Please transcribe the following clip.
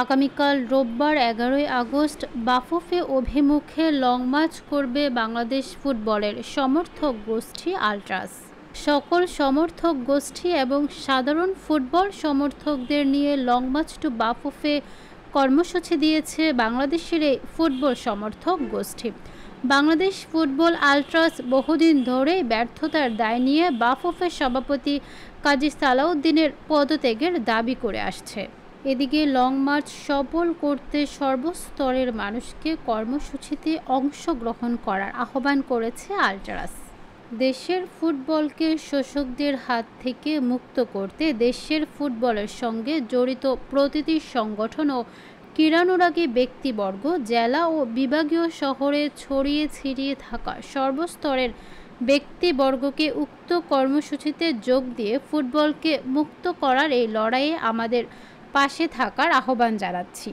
আগামীকাল রোববার এগারোই আগস্ট বাফুফে অভিমুখে লং মার্চ করবে বাংলাদেশ ফুটবলের সমর্থক গোষ্ঠী আলট্রাস সকল সমর্থক গোষ্ঠী এবং সাধারণ ফুটবল সমর্থকদের নিয়ে লং মার্চ টু বাফুফে কর্মসূচি দিয়েছে বাংলাদেশের এই ফুটবল সমর্থক গোষ্ঠী বাংলাদেশ ফুটবল আলট্রাস বহুদিন ধরে ব্যর্থতার দায় নিয়ে বাফুফের সভাপতি কাজী সালাউদ্দিনের পদত্যাগের দাবি করে আসছে এদিকে লং মার্চ সবল করতে সর্বস্তরের মানুষকে কর্মসূচিতে অংশগ্রহণ করার আহ্বান করেছে আলট্রাস দেশের ফুটবলকে শোষকদের হাত থেকে মুক্ত করতে দেশের ফুটবলের সঙ্গে জড়িত প্রতিটি সংগঠন ও ক্রীড়ানুরাগী ব্যক্তিবর্গ জেলা ও বিভাগীয় শহরে ছড়িয়ে ছিড়িয়ে থাকা সর্বস্তরের ব্যক্তিবর্গকে উক্ত কর্মসূচিতে যোগ দিয়ে ফুটবলকে মুক্ত করার এই লড়াইয়ে আমাদের পাশে থাকার আহ্বান জানাচ্ছি